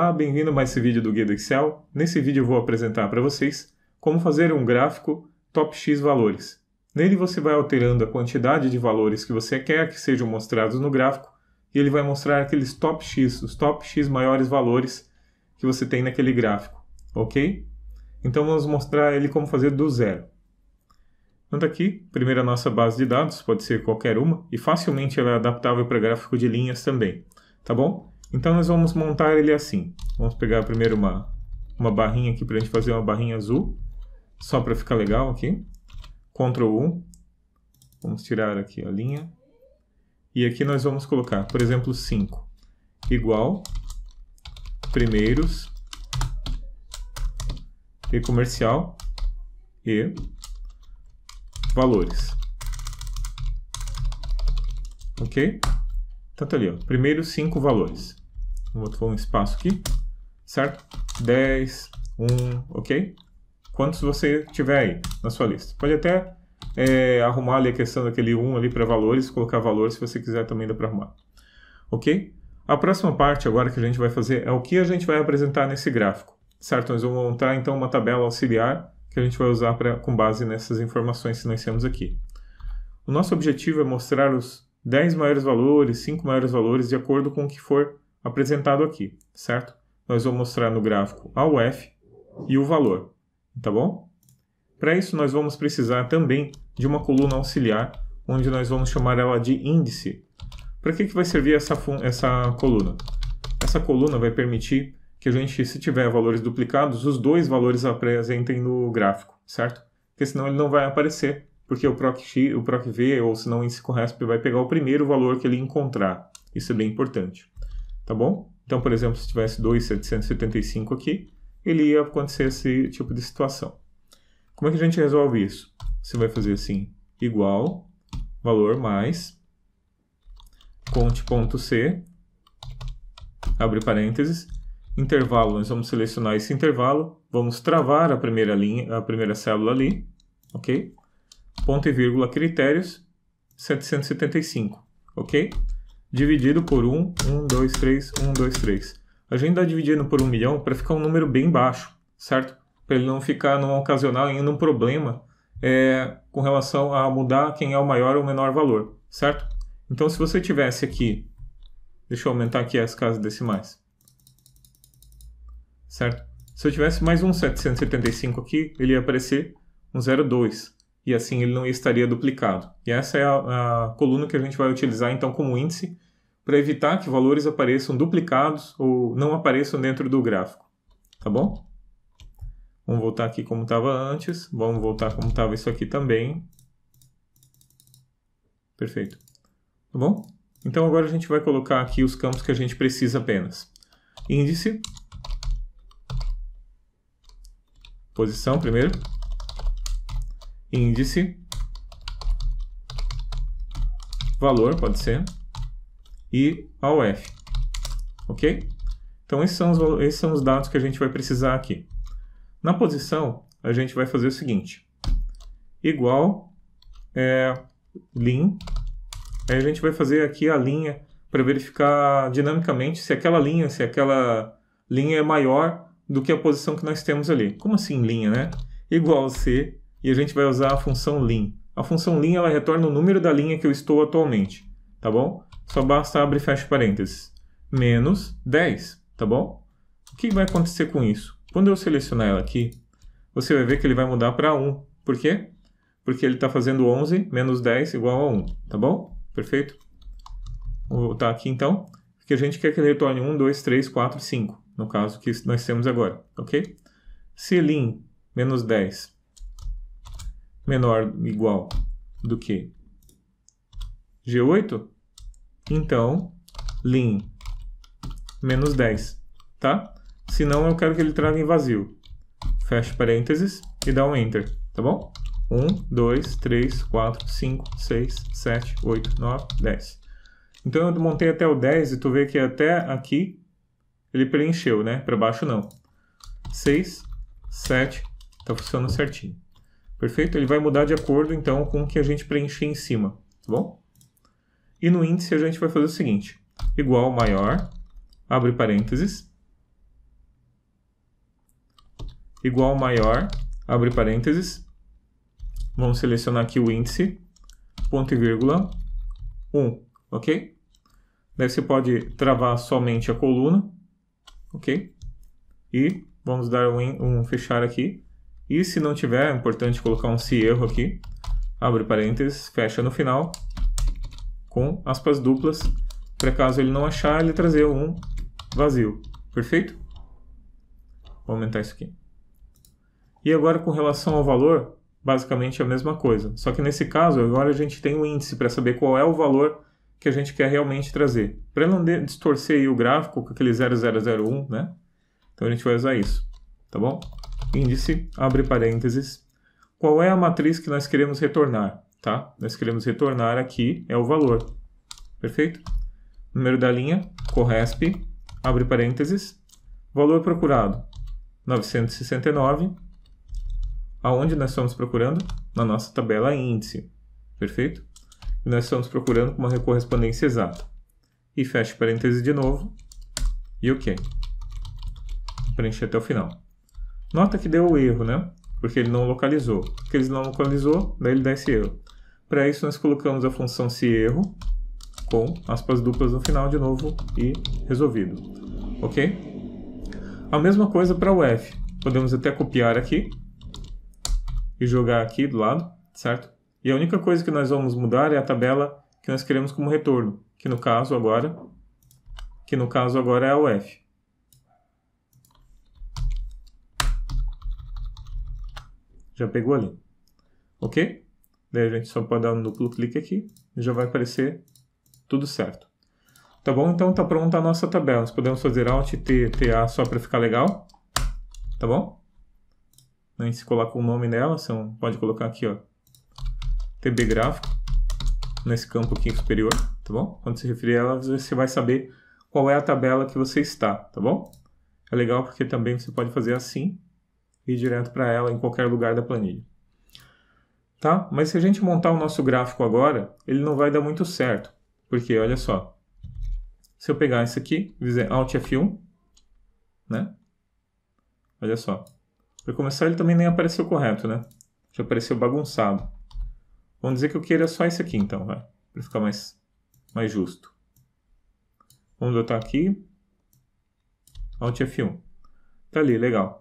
Olá, bem-vindo a mais esse vídeo do Guia do Excel. Nesse vídeo eu vou apresentar para vocês como fazer um gráfico top x valores. Nele você vai alterando a quantidade de valores que você quer que sejam mostrados no gráfico e ele vai mostrar aqueles top x, os top x maiores valores que você tem naquele gráfico, ok? Então vamos mostrar ele como fazer do zero. Então aqui, primeiro a nossa base de dados, pode ser qualquer uma, e facilmente ela é adaptável para gráfico de linhas também, tá bom? Então nós vamos montar ele assim. Vamos pegar primeiro uma, uma barrinha aqui para a gente fazer uma barrinha azul, só para ficar legal aqui. Ctrl 1. Vamos tirar aqui a linha. E aqui nós vamos colocar, por exemplo, 5. Igual, primeiros, e comercial, e valores. Ok? Então tá ali, ó, primeiros 5 valores vou pôr um espaço aqui, certo? 10, 1, ok? Quantos você tiver aí na sua lista. Pode até é, arrumar ali a questão daquele 1 ali para valores, colocar valor se você quiser também dá para arrumar. Ok? A próxima parte agora que a gente vai fazer é o que a gente vai apresentar nesse gráfico, certo? Nós vamos montar então uma tabela auxiliar que a gente vai usar pra, com base nessas informações que nós temos aqui. O nosso objetivo é mostrar os 10 maiores valores, 5 maiores valores, de acordo com o que for apresentado aqui, certo? Nós vamos mostrar no gráfico a UF e o valor, tá bom? Para isso, nós vamos precisar também de uma coluna auxiliar, onde nós vamos chamar ela de índice. Para que, que vai servir essa, essa coluna? Essa coluna vai permitir que a gente, se tiver valores duplicados, os dois valores apresentem no gráfico, certo? Porque senão ele não vai aparecer, porque o PROC-V, o PROC ou se não o índice corresp vai pegar o primeiro valor que ele encontrar. Isso é bem importante tá bom? Então, por exemplo, se tivesse 2,775 aqui, ele ia acontecer esse tipo de situação. Como é que a gente resolve isso? Você vai fazer assim, igual, valor mais, conte.c, abre parênteses, intervalo, nós vamos selecionar esse intervalo, vamos travar a primeira linha, a primeira célula ali, ok? Ponto e vírgula critérios, 775, ok? dividido por 1, 1, 2, 3, 1, 2, 3. A gente dá tá dividindo por 1 milhão para ficar um número bem baixo, certo? Para ele não ficar numa ocasional ainda um problema é, com relação a mudar quem é o maior ou menor valor, certo? Então, se você tivesse aqui, deixa eu aumentar aqui as casas decimais, certo? Se eu tivesse mais um 775 aqui, ele ia aparecer um 02, e assim ele não estaria duplicado. E essa é a, a coluna que a gente vai utilizar então como índice para evitar que valores apareçam duplicados ou não apareçam dentro do gráfico, tá bom? Vamos voltar aqui como estava antes, vamos voltar como estava isso aqui também. Perfeito, tá bom? Então agora a gente vai colocar aqui os campos que a gente precisa apenas. Índice, posição primeiro, índice, valor, pode ser, e AOF, ok? Então esses são, os, esses são os dados que a gente vai precisar aqui. Na posição, a gente vai fazer o seguinte, igual é, lim, aí a gente vai fazer aqui a linha para verificar dinamicamente se aquela linha, se aquela linha é maior do que a posição que nós temos ali. Como assim linha, né? Igual C e a gente vai usar a função lin. A função lin ela retorna o número da linha que eu estou atualmente, tá bom? Só basta abrir e fecha parênteses. Menos 10, tá bom? O que vai acontecer com isso? Quando eu selecionar ela aqui, você vai ver que ele vai mudar para 1. Por quê? Porque ele está fazendo 11 menos 10 igual a 1, tá bom? Perfeito? Vou voltar aqui então, porque a gente quer que ele retorne 1, 2, 3, 4, 5, no caso que nós temos agora, ok? Se lin menos 10 menor ou igual do que G8, então lin menos 10, tá? Se não, eu quero que ele traga em vazio. Fecha parênteses e dá um Enter, tá bom? 1, 2, 3, 4, 5, 6, 7, 8, 9, 10. Então eu montei até o 10 e tu vê que até aqui ele preencheu, né? Para baixo não. 6, 7, tá funcionando certinho. Perfeito? Ele vai mudar de acordo então com o que a gente preencher em cima, tá bom? E no índice a gente vai fazer o seguinte: igual maior, abre parênteses, igual maior, abre parênteses. Vamos selecionar aqui o índice, ponto e vírgula 1, ok? Daí você pode travar somente a coluna, ok? E vamos dar um, um fechar aqui e se não tiver, é importante colocar um se erro aqui, abre parênteses, fecha no final, com aspas duplas, para caso ele não achar, ele trazer um vazio. Perfeito? Vou aumentar isso aqui. E agora com relação ao valor, basicamente é a mesma coisa. Só que nesse caso, agora a gente tem um índice para saber qual é o valor que a gente quer realmente trazer. Para não distorcer o gráfico com aquele 0001, né? Então a gente vai usar isso, tá bom? índice, abre parênteses, qual é a matriz que nós queremos retornar, tá? Nós queremos retornar aqui é o valor, perfeito? Número da linha, corresp, abre parênteses, valor procurado, 969, aonde nós estamos procurando? Na nossa tabela índice, perfeito? E nós estamos procurando com uma correspondência exata. E fecha parênteses de novo, e ok. Preencher até o final. Nota que deu o erro, né? Porque ele não localizou. Porque ele não localizou, daí ele dá esse erro. Para isso, nós colocamos a função se erro com aspas duplas no final de novo e resolvido. Ok? A mesma coisa para o F. Podemos até copiar aqui e jogar aqui do lado, certo? E a única coisa que nós vamos mudar é a tabela que nós queremos como retorno, que no caso agora, que no caso agora é o F. Já pegou ali. Ok? Daí a gente só pode dar um duplo clique aqui e já vai aparecer tudo certo. Tá bom? Então tá pronta a nossa tabela. Nós podemos fazer Alt T, t a só para ficar legal. Tá bom? A né, gente coloca o um nome nela, você pode colocar aqui, ó, TB gráfico, nesse campo aqui superior, tá bom? Quando se referir a ela, você vai saber qual é a tabela que você está, tá bom? É legal porque também você pode fazer assim, ir direto para ela em qualquer lugar da planilha. Tá? Mas se a gente montar o nosso gráfico agora, ele não vai dar muito certo. Porque, olha só, se eu pegar isso aqui, dizer Alt F1, né? Olha só. Para começar, ele também nem apareceu correto, né? Já apareceu bagunçado. Vamos dizer que eu queira só esse aqui, então, vai. Para ficar mais, mais justo. Vamos botar aqui. Alt F1. Tá ali, legal.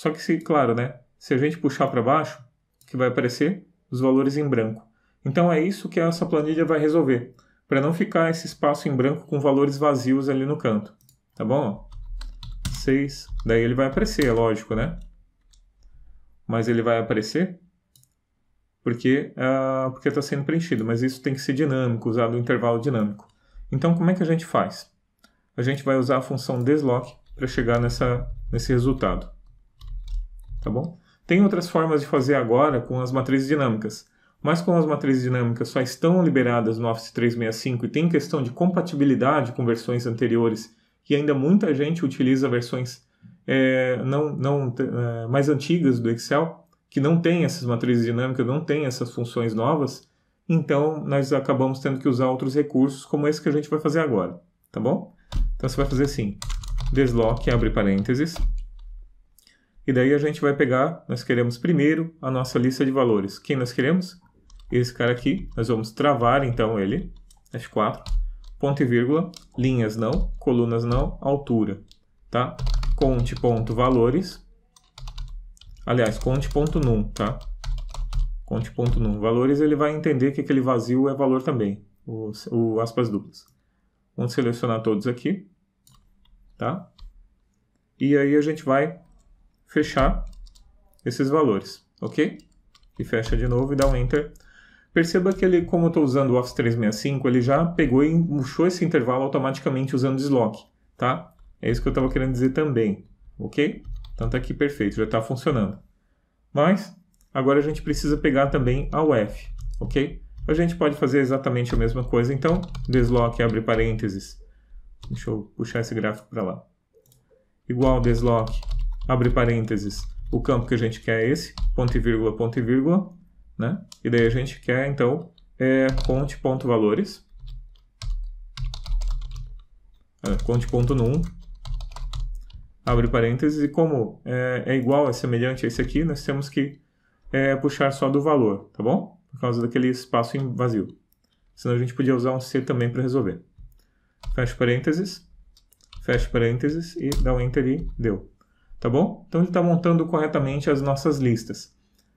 Só que, se, claro, né? Se a gente puxar para baixo, que vai aparecer os valores em branco. Então é isso que essa planilha vai resolver, para não ficar esse espaço em branco com valores vazios ali no canto. Tá bom? 6, daí ele vai aparecer, é lógico, né? Mas ele vai aparecer porque uh, porque está sendo preenchido, mas isso tem que ser dinâmico, usado o intervalo dinâmico. Então como é que a gente faz? A gente vai usar a função deslock para chegar nessa, nesse resultado tá bom? Tem outras formas de fazer agora com as matrizes dinâmicas, mas como as matrizes dinâmicas só estão liberadas no Office 365 e tem questão de compatibilidade com versões anteriores, e ainda muita gente utiliza versões é, não, não, é, mais antigas do Excel, que não tem essas matrizes dinâmicas, não tem essas funções novas, então nós acabamos tendo que usar outros recursos como esse que a gente vai fazer agora, tá bom? Então você vai fazer assim, desloque, abre parênteses, e daí a gente vai pegar, nós queremos primeiro a nossa lista de valores. Quem nós queremos? Esse cara aqui. Nós vamos travar então ele, F4, ponto e vírgula, linhas não, colunas não, altura, tá? Conte ponto valores, aliás, conte.num, ponto num, tá? Conte ponto num. Valores ele vai entender que aquele vazio é valor também, o, o aspas duplas. Vamos selecionar todos aqui, tá? E aí a gente vai fechar esses valores, ok? E fecha de novo e dá um Enter. Perceba que ele, como eu estou usando o Office 365, ele já pegou e murchou esse intervalo automaticamente usando Slock, tá? É isso que eu estava querendo dizer também, ok? Então está é aqui perfeito, já está funcionando. Mas, agora a gente precisa pegar também a UF, ok? A gente pode fazer exatamente a mesma coisa, então, deslock, abre parênteses, deixa eu puxar esse gráfico para lá, igual deslock, abre parênteses, o campo que a gente quer é esse, ponto e vírgula, ponto e vírgula, né? E daí a gente quer, então, é, conte ponto valores, é, conte ponto num, abre parênteses, e como é, é, igual, é semelhante a esse aqui, nós temos que é, puxar só do valor, tá bom? Por causa daquele espaço em vazio. Senão a gente podia usar um C também para resolver. Fecha parênteses, fecha parênteses e dá um Enter e deu tá bom? Então ele está montando corretamente as nossas listas.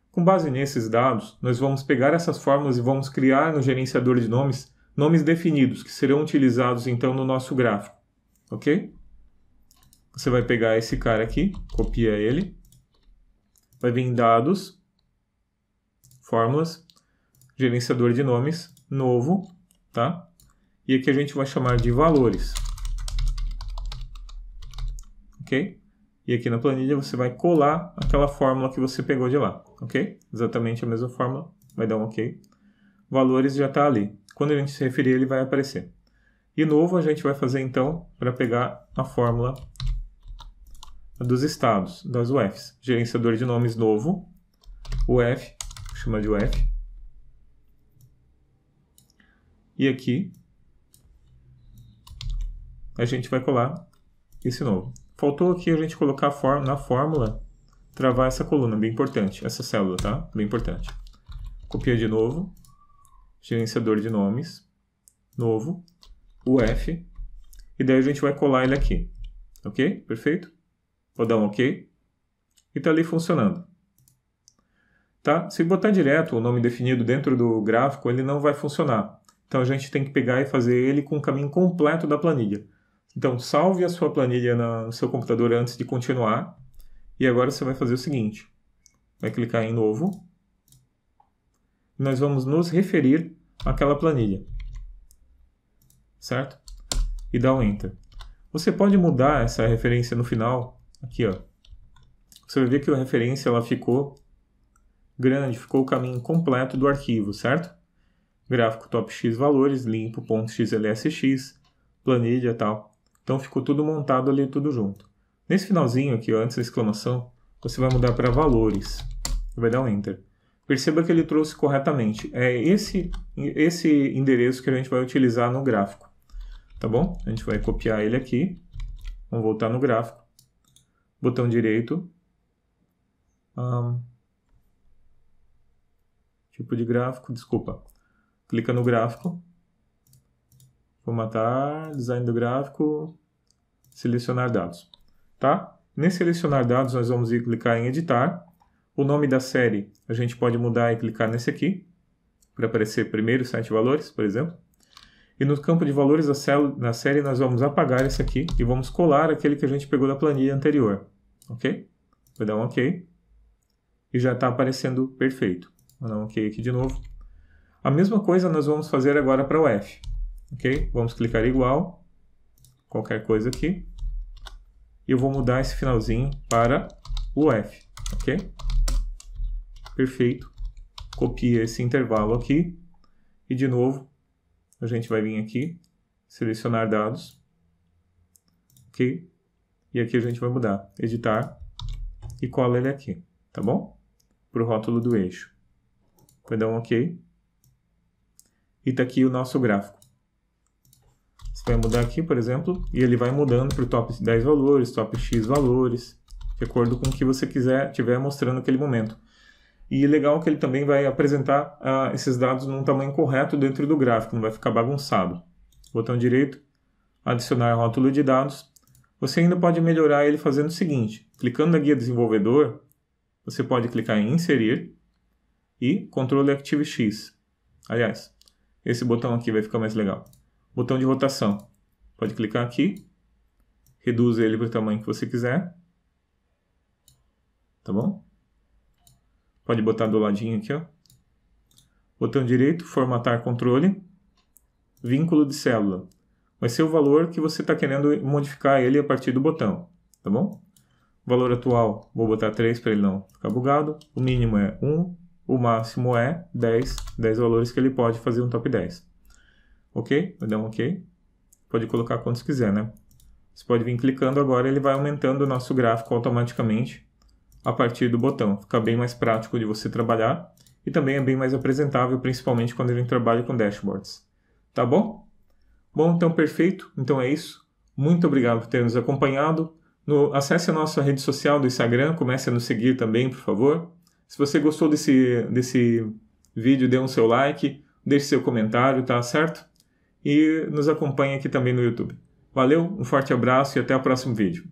Com base nesses dados, nós vamos pegar essas fórmulas e vamos criar no gerenciador de nomes nomes definidos que serão utilizados então no nosso gráfico, ok? Você vai pegar esse cara aqui, copia ele, vai vir em dados, fórmulas, gerenciador de nomes, novo, tá? E aqui a gente vai chamar de valores, ok? E aqui na planilha você vai colar aquela fórmula que você pegou de lá, ok? Exatamente a mesma fórmula, vai dar um ok. Valores já está ali. Quando a gente se referir, ele vai aparecer. E novo a gente vai fazer então para pegar a fórmula dos estados, das UFs. Gerenciador de nomes novo, UF, chama de UF. E aqui a gente vai colar esse novo. Faltou aqui a gente colocar na fórmula, travar essa coluna, bem importante, essa célula, tá? Bem importante. Copia de novo, gerenciador de nomes, novo, UF, e daí a gente vai colar ele aqui. Ok? Perfeito? Vou dar um ok. E tá ali funcionando. Tá? Se botar direto o nome definido dentro do gráfico, ele não vai funcionar. Então a gente tem que pegar e fazer ele com o caminho completo da planilha. Então, salve a sua planilha no seu computador antes de continuar. E agora você vai fazer o seguinte: vai clicar em Novo. E nós vamos nos referir àquela planilha, certo? E dá o um Enter. Você pode mudar essa referência no final, aqui, ó. Você vai ver que a referência ela ficou grande, ficou o caminho completo do arquivo, certo? Gráfico top x valores, limpo, ponto xlsx, planilha tal. Então ficou tudo montado ali, tudo junto. Nesse finalzinho aqui, antes da exclamação, você vai mudar para valores. Vai dar um Enter. Perceba que ele trouxe corretamente. É esse, esse endereço que a gente vai utilizar no gráfico. Tá bom? A gente vai copiar ele aqui. Vamos voltar no gráfico. Botão direito. Um, tipo de gráfico, desculpa. Clica no gráfico formatar, design do gráfico, selecionar dados, tá? Nesse selecionar dados, nós vamos clicar em editar. O nome da série a gente pode mudar e clicar nesse aqui, para aparecer primeiro sete valores, por exemplo. E no campo de valores da na série, nós vamos apagar esse aqui e vamos colar aquele que a gente pegou da planilha anterior, ok? Vou dar um ok. E já está aparecendo perfeito. Vou dar um ok aqui de novo. A mesma coisa nós vamos fazer agora para o F. Ok? Vamos clicar igual. Qualquer coisa aqui. E eu vou mudar esse finalzinho para o F. Ok? Perfeito. Copia esse intervalo aqui. E de novo, a gente vai vir aqui, selecionar dados. Ok? E aqui a gente vai mudar, editar e cola ele aqui, tá bom? Para o rótulo do eixo. Vou dar um OK. E está aqui o nosso gráfico. Você vai mudar aqui, por exemplo, e ele vai mudando para o top 10 valores, top X valores, de acordo com o que você quiser tiver mostrando naquele momento. E legal que ele também vai apresentar ah, esses dados num tamanho correto dentro do gráfico, não vai ficar bagunçado. Botão direito, adicionar rótulo de dados. Você ainda pode melhorar ele fazendo o seguinte, clicando na guia desenvolvedor, você pode clicar em inserir e Ctrl Active X. Aliás, esse botão aqui vai ficar mais legal botão de rotação. Pode clicar aqui, reduz ele para o tamanho que você quiser, tá bom? Pode botar do ladinho aqui, ó. Botão direito, formatar controle, vínculo de célula. Vai ser o valor que você está querendo modificar ele a partir do botão, tá bom? O valor atual, vou botar 3 para ele não ficar bugado. O mínimo é 1, o máximo é 10, 10 valores que ele pode fazer um top 10. Ok, vou dar um ok. Pode colocar quantos quiser, né? Você pode vir clicando agora, ele vai aumentando o nosso gráfico automaticamente a partir do botão. Fica bem mais prático de você trabalhar e também é bem mais apresentável, principalmente quando a gente trabalha com dashboards. Tá bom? Bom, então perfeito. Então é isso. Muito obrigado por ter nos acompanhado. No, acesse a nossa rede social do Instagram, comece a nos seguir também, por favor. Se você gostou desse, desse vídeo, dê um seu like, deixe seu comentário, tá certo? e nos acompanhe aqui também no YouTube. Valeu, um forte abraço e até o próximo vídeo.